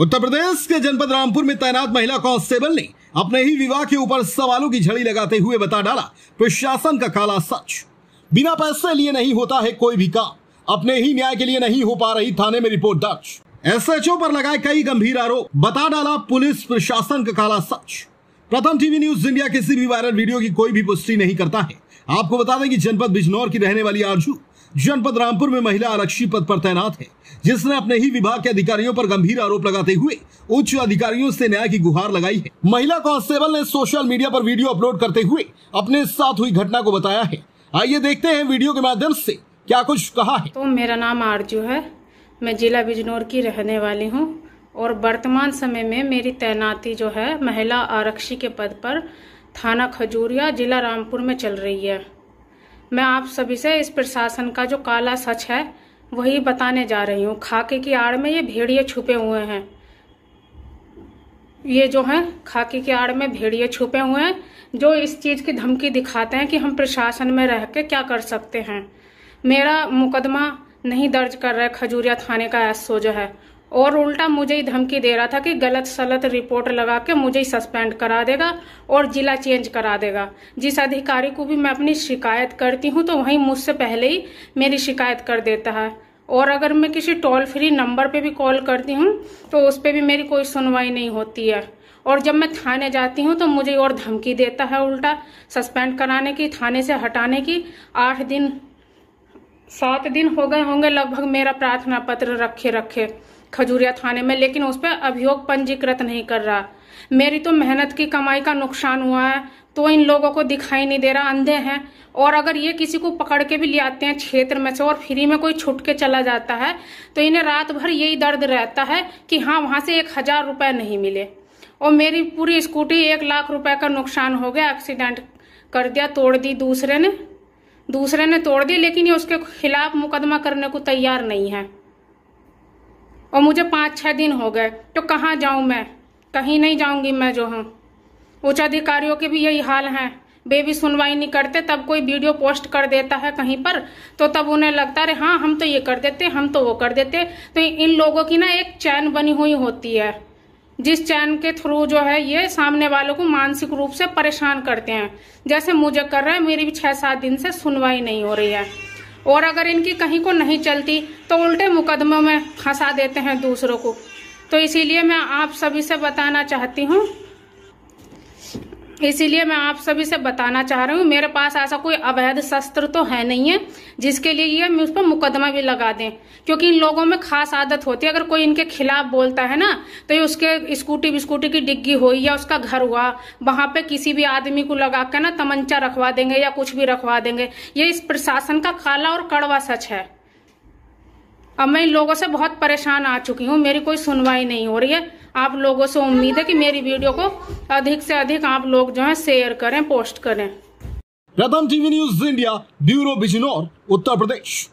उत्तर प्रदेश के जनपद रामपुर में तैनात महिला कांस्टेबल ने अपने ही विवाह के ऊपर सवालों की झड़ी लगाते हुए बता डाला प्रशासन का काला सच बिना पैसे लिए नहीं होता है कोई भी काम अपने ही न्याय के लिए नहीं हो पा रही थाने में रिपोर्ट दर्ज एसएचओ पर लगाए कई गंभीर आरोप बता डाला पुलिस प्रशासन का काला सच प्रथम टीवी न्यूज इंडिया किसी भी वायरल वीडियो की कोई भी पुष्टि नहीं करता है आपको बता दें कि जनपद बिजनौर की रहने वाली आरजू जनपद रामपुर में महिला आरक्षी पद पर तैनात है जिसने अपने ही विभाग के अधिकारियों पर गंभीर आरोप लगाते हुए उच्च अधिकारियों से न्याय की गुहार लगाई है महिला कांस्टेबल ने सोशल मीडिया पर वीडियो अपलोड करते हुए अपने साथ हुई घटना को बताया है आइए देखते हैं वीडियो के माध्यम से क्या कुछ कहा है तो मेरा नाम आरजू है मैं जिला बिजनौर की रहने वाली हूँ और वर्तमान समय में मेरी तैनाती जो है महिला आरक्षी के पद पर थाना खजूरिया जिला रामपुर में चल रही है मैं आप सभी से इस प्रशासन का जो काला सच है वही बताने जा रही हूँ खाके की आड़ में ये भेड़िए छुपे हुए हैं ये जो है खाके की आड़ में भेड़िए छुपे हुए हैं जो इस चीज़ की धमकी दिखाते हैं कि हम प्रशासन में रह के क्या कर सकते हैं मेरा मुकदमा नहीं दर्ज कर रहा है खजूरिया थाने का एसओ जो है और उल्टा मुझे ही धमकी दे रहा था कि गलत सलत रिपोर्ट लगा के मुझे ही सस्पेंड करा देगा और जिला चेंज करा देगा जिस अधिकारी को भी मैं अपनी शिकायत करती हूँ तो वहीं मुझसे पहले ही मेरी शिकायत कर देता है और अगर मैं किसी टोल फ्री नंबर पे भी कॉल करती हूँ तो उस पर भी मेरी कोई सुनवाई नहीं होती है और जब मैं थाने जाती हूँ तो मुझे और धमकी देता है उल्टा सस्पेंड कराने की थाने से हटाने की आठ दिन सात दिन हो गए होंगे लगभग मेरा प्रार्थना पत्र रखे रखे खजूरिया थाने में लेकिन उस पर अभियोग पंजीकृत नहीं कर रहा मेरी तो मेहनत की कमाई का नुकसान हुआ है तो इन लोगों को दिखाई नहीं दे रहा अंधे हैं और अगर ये किसी को पकड़ के भी ले आते हैं क्षेत्र में से और फ्री में कोई छुट के चला जाता है तो इन्हें रात भर यही दर्द रहता है कि हाँ वहाँ से एक हजार रुपये नहीं मिले और मेरी पूरी स्कूटी एक लाख रुपए का नुकसान हो गया एक्सीडेंट कर दिया तोड़ दी दूसरे ने दूसरे ने तोड़ दी लेकिन ये उसके खिलाफ मुकदमा करने को तैयार नहीं है और मुझे पाँच छः दिन हो गए तो कहाँ जाऊँ मैं कहीं नहीं जाऊँगी मैं जो हूँ उच्च अधिकारियों के भी यही हाल हैं बेबी सुनवाई नहीं करते तब कोई वीडियो पोस्ट कर देता है कहीं पर तो तब उन्हें लगता है हाँ हम तो ये कर देते हम तो वो कर देते तो इन लोगों की ना एक चैन बनी हुई होती है जिस चैन के थ्रू जो है ये सामने वालों को मानसिक रूप से परेशान करते हैं जैसे मुझे कर रहे हैं मेरी भी छः सात दिन से सुनवाई नहीं हो रही है और अगर इनकी कहीं को नहीं चलती तो उल्टे मुकदमों में फंसा देते हैं दूसरों को तो इसीलिए मैं आप सभी से बताना चाहती हूँ इसीलिए मैं आप सभी से बताना चाह रही हूँ मेरे पास ऐसा कोई अवैध शस्त्र तो है नहीं है जिसके लिए ये उस पर मुकदमा भी लगा दें क्योंकि इन लोगों में खास आदत होती है अगर कोई इनके खिलाफ बोलता है ना तो ये उसके स्कूटी बिस्कूटी की डिग्गी हुई या उसका घर हुआ वहां पे किसी भी आदमी को लगा कर ना तमंचा रखवा देंगे या कुछ भी रखवा देंगे ये इस प्रशासन का काला और कड़वा सच है अब मैं इन लोगों से बहुत परेशान आ चुकी हूँ मेरी कोई सुनवाई नहीं हो रही है आप लोगों से उम्मीद है कि मेरी वीडियो को अधिक से अधिक आप लोग जो है शेयर करें पोस्ट करें Ratan TV news India bureau Bijnor Uttar प्रदेश